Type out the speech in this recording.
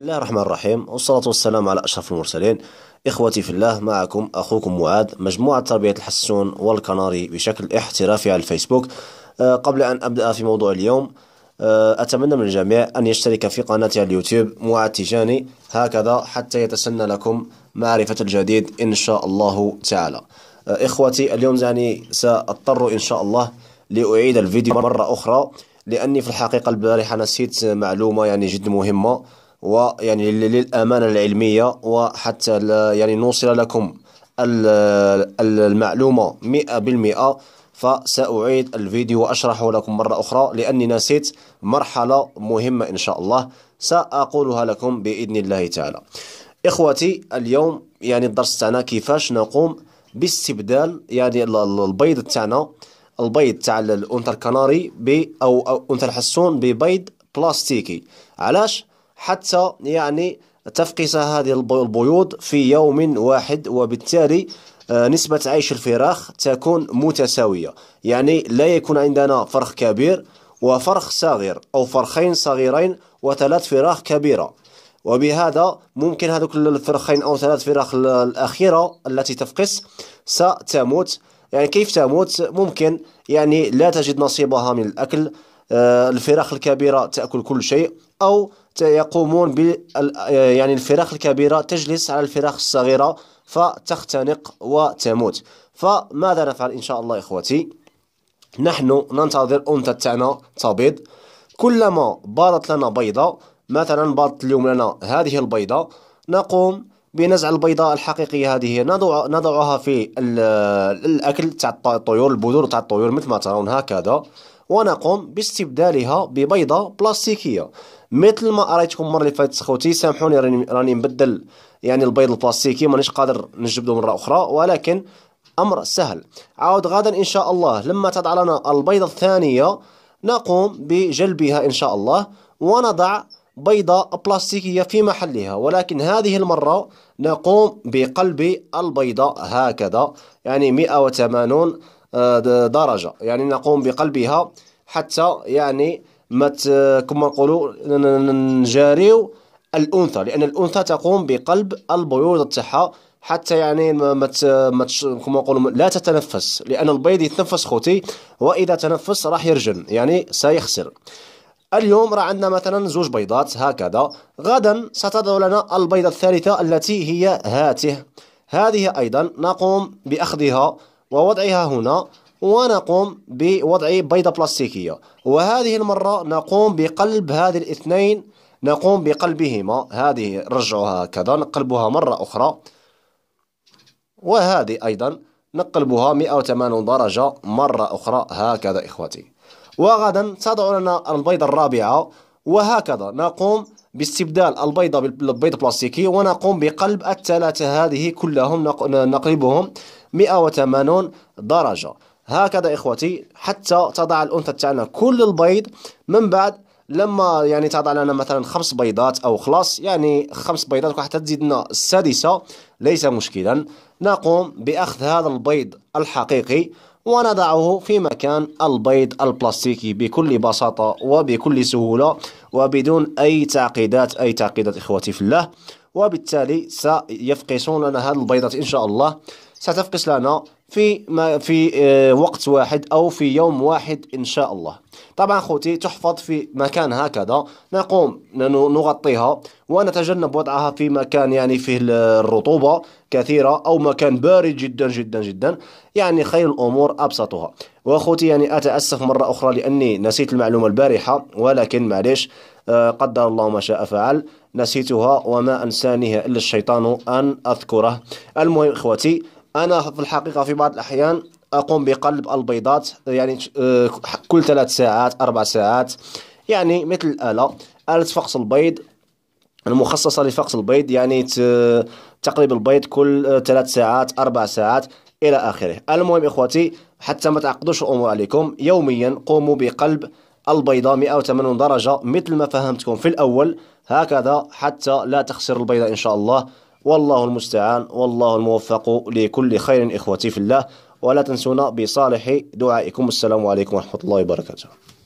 بسم الله الرحمن الرحيم والصلاة والسلام على أشرف المرسلين إخوتي في الله معكم أخوكم معاذ مجموعة تربية الحسون والكناري بشكل احترافي على الفيسبوك آه، قبل أن أبدأ في موضوع اليوم آه، أتمنى من الجميع أن يشترك في قناتي على اليوتيوب معاذ تيجاني هكذا حتى يتسنى لكم معرفة الجديد إن شاء الله تعالى آه، إخوتي اليوم يعني سأضطر إن شاء الله لأعيد الفيديو مرة أخرى لأني في الحقيقة البارحة نسيت معلومة يعني جد مهمة ويعني للأمانة العلمية وحتى يعني نوصل لكم المعلومة مئة بالمئة فسأعيد الفيديو وأشرحه لكم مرة أخرى لأني نسيت مرحلة مهمة إن شاء الله سأقولها لكم بإذن الله تعالى إخوتي اليوم يعني الدرس تاعنا كيفاش نقوم باستبدال يعني البيض تاعنا البيض تاع الأنثى الكناري أو أنثى الحسون ببيض بلاستيكي علاش حتى يعني تفقس هذه البيوض في يوم واحد وبالتالي آه، نسبة عيش الفراخ تكون متساوية يعني لا يكون عندنا فرخ كبير وفرخ صغير أو فرخين صغيرين وثلاث فراخ كبيرة وبهذا ممكن هذوك الفرخين أو ثلاث فراخ الأخيرة التي تفقس ستموت يعني كيف تموت ممكن يعني لا تجد نصيبها من الأكل آه، الفراخ الكبيرة تأكل كل شيء أو يقومون ب آه، يعني الفراخ الكبيرة تجلس على الفراخ الصغيرة فتختنق وتموت فماذا نفعل إن شاء الله إخوتي نحن ننتظر أنثى تاعنا تبيض كلما بارت لنا بيضة مثلا بارت اليوم لنا هذه البيضة نقوم بنزع البيضة الحقيقية هذه نضع نضعها في الأكل تاع الطيور البذور تاع الطيور مثل ما ترون هكذا ونقوم باستبدالها ببيضة بلاستيكية مثل ما أريتكم المرة اللي فاتت خوتي سامحوني راني راني مبدل يعني البيض البلاستيكي مانيش قادر نجبده مرة أخرى ولكن أمر سهل عاود غدا إن شاء الله لما تضع لنا البيضة الثانية نقوم بجلبها إن شاء الله ونضع بيضة بلاستيكية في محلها ولكن هذه المرة نقوم بقلب البيضة هكذا يعني 180 آه، درجة يعني نقوم بقلبها حتى يعني ما كما نقولوا نجاريو الانثى لان الانثى تقوم بقلب البيوض تاعها حتى يعني ما ما كما نقولوا لا تتنفس لان البيض يتنفس خوتي واذا تنفس راح يرجن يعني سيخسر اليوم راه عندنا مثلا زوج بيضات هكذا غدا ستضع لنا البيضة الثالثة التي هي هاته هذه أيضا نقوم بأخذها ووضعها هنا ونقوم بوضع بيضة بلاستيكية وهذه المرة نقوم بقلب هذه الاثنين نقوم بقلبهما هذه رجعها هكذا نقلبها مرة أخرى وهذه أيضا نقلبها 180 درجة مرة أخرى هكذا إخوتي وغدا تضع لنا البيضة الرابعة وهكذا نقوم باستبدال البيضة بالبيضة البلاستيكي ونقوم بقلب الثلاثة هذه كلهم نقلبهم 180 درجة هكذا إخوتي حتى تضع الأنثى تاعنا كل البيض من بعد لما يعني تضع لنا مثلا خمس بيضات أو خلاص يعني خمس بيضات وحتى تزيدنا السادسة ليس مشكلا نقوم بأخذ هذا البيض الحقيقي ونضعه في مكان البيض البلاستيكي بكل بساطة وبكل سهولة وبدون أي تعقيدات أي تعقيدات إخوتي في الله وبالتالي سيفقسون لنا هذه البيضات إن شاء الله ستفقس لنا في ما في آه، وقت واحد او في يوم واحد ان شاء الله طبعا خوتي تحفظ في مكان هكذا نقوم نغطيها ونتجنب وضعها في مكان يعني فيه الرطوبه كثيره او مكان بارد جدا جدا جدا يعني خير الامور ابسطها واخوتي يعني اتاسف مره اخرى لاني نسيت المعلومه البارحه ولكن معليش آه، قدر الله ما شاء فعل نسيتها وما انسانيها الا الشيطان ان اذكره المهم اخوتي أنا في الحقيقة في بعض الأحيان أقوم بقلب البيضات يعني آه، كل ثلاث ساعات أربع ساعات يعني مثل الآلة آلة فقس البيض المخصصة لفقس البيض يعني تقليب البيض كل آه، ثلاث ساعات أربع ساعات إلى آخره المهم إخوتي حتى ما تعقدوش الأمور عليكم يوميا قوموا بقلب البيضة 180 درجة مثل ما فهمتكم في الأول هكذا حتى لا تخسر البيضة إن شاء الله والله المستعان والله الموفق لكل خير إخوتي في الله ولا تنسونا بصالح دعائكم السلام عليكم ورحمة الله وبركاته